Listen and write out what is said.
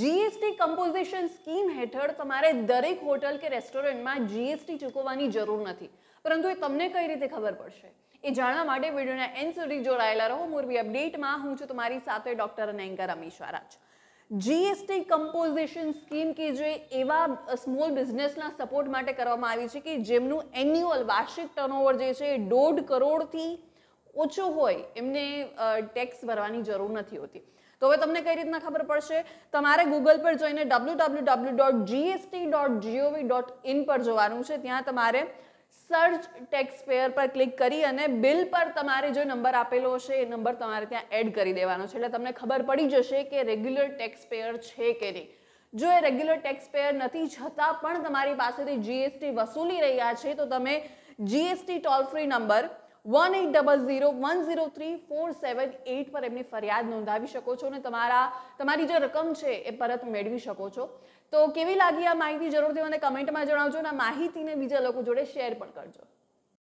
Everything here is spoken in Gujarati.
જીએસટી કમ્પોઝિશન સ્કીમ હેઠળ તમારે દરેક હોટલ કે રેસ્ટોરન્ટમાં જીએસટી ચૂકવવાની જરૂર નથી પરંતુ એ તમને કઈ રીતે ખબર પડશે એ જાણવા માટે વિડીયોના એન્ડ સુધી જોડાયેલા રહો મોરબી અપડેટમાં હું છું તમારી સાથે ડોક્ટર અને anchor Amish Varaj GST composition scheme કે જે એવા સ્મોલ બિઝનેસના સપોર્ટ માટે કરવામાં આવી છે કે જેમનું એન્યુઅલ વાર્ષિક ટર્નઓવર જે છે એ દોઢ કરોડથી ઓછું હોય એમને ટેક્સ ભરવાની જરૂર નથી હોતી તો હવે તમને કઈ રીતના ખબર પડશે તમારે ગૂગલ પર જઈને W W W dot GST dot GOV dot in પર જોવાનું છે ત્યાં તમારે સર્ચ ટેક્સ પેયર પર ક્લિક કરી અને બિલ પર તમારે જે નંબર આપેલો હશે એ નંબર તમારે ત્યાં એડ કરી દેવાનો છે એટલે તમને ખબર પડી જશે કે રેગ્યુલર ટેક્સ પેયર છે કે નહીં જો એ રેગ્યુલર ટેક્સ પેયર નથી છતાં પણ તમારી પાસેથી જીએસટી વસૂલી રહ્યા છે તો તમે GST toll free number one eight double zero one zero three four seven eight પર એમની ફરિયાદ નોંધાવી શકો છો અને તમારા તમારી જે રકમ છે એ પરત મેળવી શકો છો તો કેવી લાગી આ માહિતી જરૂરથી મને કમેન્ટમાં જણાવજો અને આ માહિતીને બીજા લોકો જોડે શેર પણ કરજો